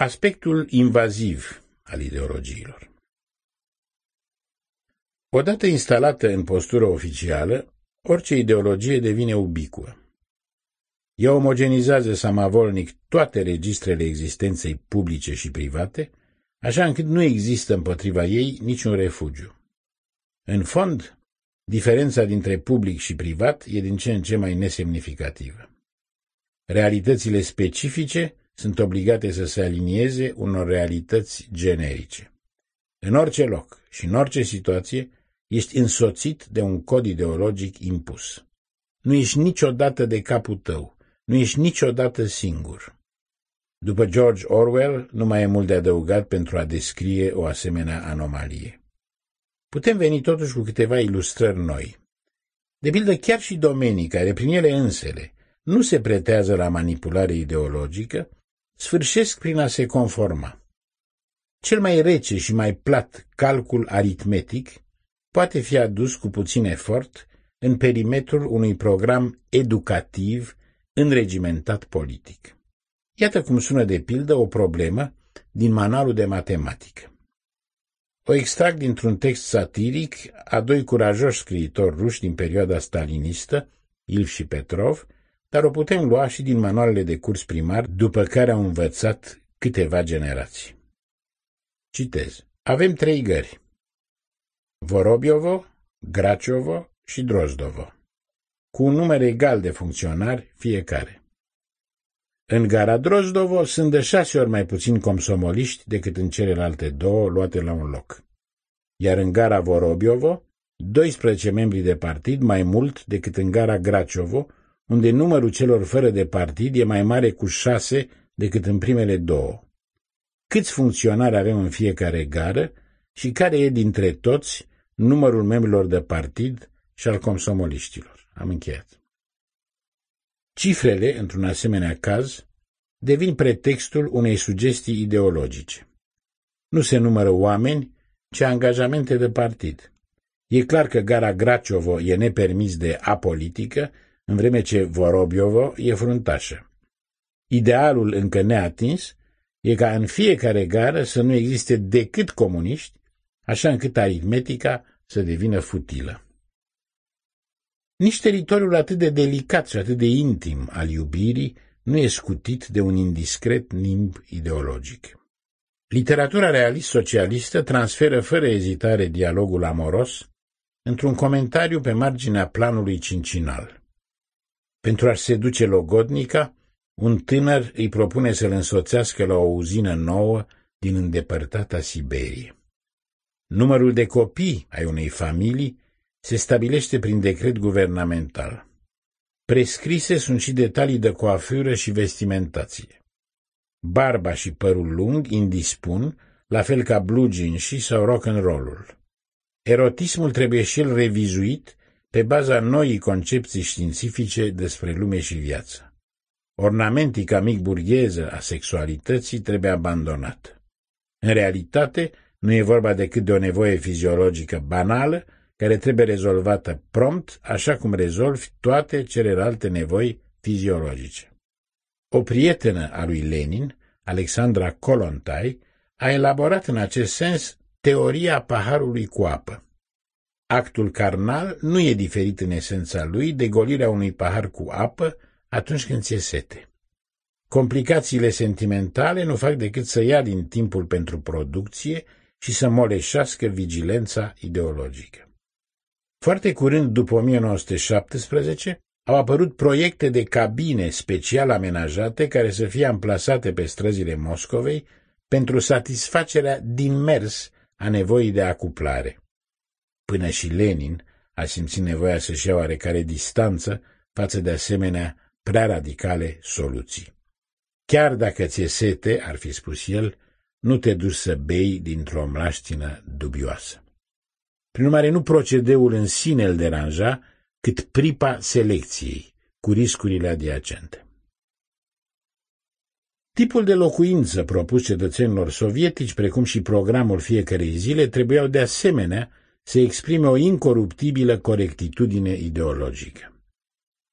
Aspectul invaziv al ideologiilor Odată instalată în postură oficială, orice ideologie devine ubicuă. Ea omogenizează samavolnic toate registrele existenței publice și private, așa încât nu există împotriva ei niciun refugiu. În fond, diferența dintre public și privat e din ce în ce mai nesemnificativă. Realitățile specifice sunt obligate să se alinieze unor realități generice. În orice loc și în orice situație, ești însoțit de un cod ideologic impus. Nu ești niciodată de capul tău, nu ești niciodată singur. După George Orwell, nu mai e mult de adăugat pentru a descrie o asemenea anomalie. Putem veni totuși cu câteva ilustrări noi. De pildă, chiar și domenii care, prin ele însele, nu se pretează la manipulare ideologică, sfârșesc prin a se conforma. Cel mai rece și mai plat calcul aritmetic poate fi adus cu puțin efort în perimetrul unui program educativ înregimentat politic. Iată cum sună de pildă o problemă din manualul de matematică. O extract dintr-un text satiric a doi curajoși scriitori ruși din perioada stalinistă, Ilf și Petrov, dar o putem lua și din manualele de curs primar, după care au învățat câteva generații. Citez. Avem trei gări. Vorobiovo, Graciovo și Drozdovo, cu un număr egal de funcționari fiecare. În gara Drozdovo sunt de șase ori mai puțin comsomoliști decât în celelalte două luate la un loc. Iar în gara Vorobiovo, 12 membri de partid mai mult decât în gara Graciovo, unde numărul celor fără de partid e mai mare cu șase decât în primele două. Câți funcționari avem în fiecare gară și care e dintre toți numărul membrilor de partid și al consomoliștilor. Am încheiat. Cifrele, într-un asemenea caz, devin pretextul unei sugestii ideologice. Nu se numără oameni, ci angajamente de partid. E clar că gara Graciovo e nepermis de apolitică în vreme ce Vorobiovo e fruntașă. Idealul încă neatins e ca în fiecare gară să nu existe decât comuniști, așa încât aritmetica să devină futilă. Nici teritoriul atât de delicat și atât de intim al iubirii nu e scutit de un indiscret nimb ideologic. Literatura realist-socialistă transferă fără ezitare dialogul amoros într-un comentariu pe marginea planului cincinal. Pentru a-și seduce logodnica, un tânăr îi propune să-l însoțească la o uzină nouă din îndepărtata Siberie. Numărul de copii ai unei familii se stabilește prin decret guvernamental. Prescrise sunt și detalii de coafură și vestimentație. Barba și părul lung indispun, la fel ca blugin și sau rock and roll-ul. Erotismul trebuie și el revizuit pe baza noii concepții științifice despre lume și viață. Ornamentica mic burgheză a sexualității trebuie abandonată. În realitate, nu e vorba decât de o nevoie fiziologică banală, care trebuie rezolvată prompt, așa cum rezolvi toate celelalte nevoi fiziologice. O prietenă a lui Lenin, Alexandra Kolontai, a elaborat în acest sens teoria paharului cu apă. Actul carnal nu e diferit în esența lui de golirea unui pahar cu apă atunci când ți-e sete. Complicațiile sentimentale nu fac decât să ia din timpul pentru producție și să moleșească vigilența ideologică. Foarte curând după 1917 au apărut proiecte de cabine special amenajate care să fie amplasate pe străzile Moscovei pentru satisfacerea din mers a nevoii de acuplare. Până și Lenin a simțit nevoia să-și ia oarecare distanță față de asemenea prea radicale soluții. Chiar dacă ți-e sete, ar fi spus el, nu te duci să bei dintr-o mlaștină dubioasă. Prin urmare, nu procedeul în sine îl deranja, cât pripa selecției, cu riscurile adiacente. Tipul de locuință propus cetățenilor sovietici, precum și programul fiecarei zile, trebuiau de asemenea se exprime o incoruptibilă corectitudine ideologică.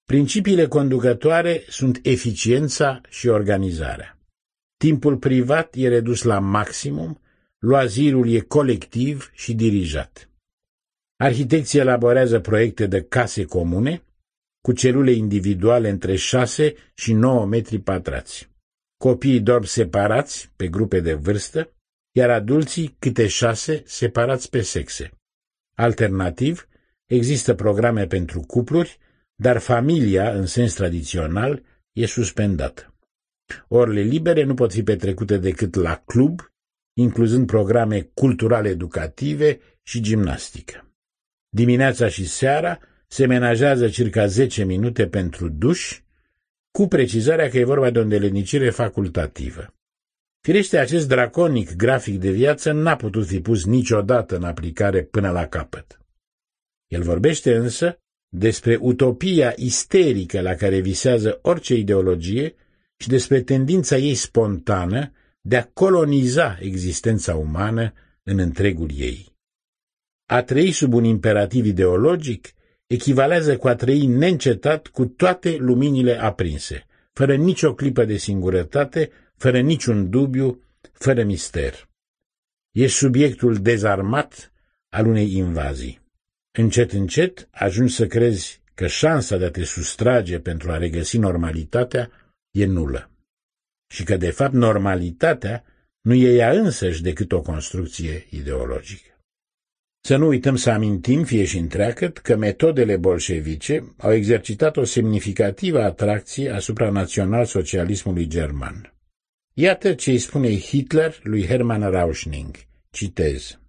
Principiile conducătoare sunt eficiența și organizarea. Timpul privat e redus la maximum, loazirul e colectiv și dirijat. Arhitecții elaborează proiecte de case comune cu celule individuale între 6 și 9 metri pătrați. Copiii dorm separați pe grupe de vârstă, iar adulții câte șase separați pe sexe. Alternativ, există programe pentru cupluri, dar familia, în sens tradițional, e suspendată. Orele libere nu pot fi petrecute decât la club, incluzând programe culturale educative și gimnastică. Dimineața și seara se menajează circa 10 minute pentru duș, cu precizarea că e vorba de o îndelenicire facultativă. Firește, acest draconic grafic de viață n-a putut fi pus niciodată în aplicare până la capăt. El vorbește însă despre utopia isterică la care visează orice ideologie și despre tendința ei spontană de a coloniza existența umană în întregul ei. A trăi sub un imperativ ideologic echivalează cu a trăi neîncetat cu toate luminile aprinse, fără nicio clipă de singurătate, fără niciun dubiu, fără mister. E subiectul dezarmat al unei invazii. Încet, încet ajungi să crezi că șansa de a te sustrage pentru a regăsi normalitatea e nulă. Și că, de fapt, normalitatea nu e ea însăși decât o construcție ideologică. Să nu uităm să amintim, fie și întreagăt, că metodele bolșevice au exercitat o semnificativă atracție asupra național-socialismului german. Iată ce îi spune Hitler lui Hermann Rauschning. Citez.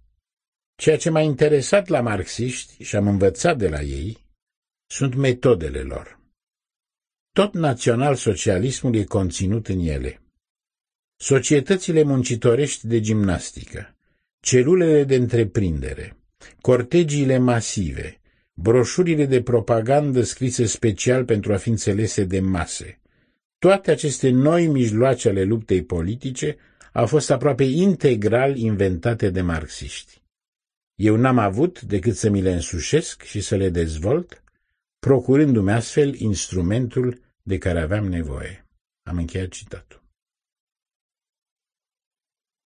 Ceea ce m-a interesat la marxiști și am învățat de la ei sunt metodele lor. Tot național-socialismul e conținut în ele. Societățile muncitorești de gimnastică, celulele de întreprindere, cortegiile masive, broșurile de propagandă scrise special pentru a fi înțelese de mase, toate aceste noi mijloace ale luptei politice au fost aproape integral inventate de marxiști. Eu n-am avut decât să mi le însușesc și să le dezvolt, procurându-mi astfel instrumentul de care aveam nevoie. Am încheiat citatul.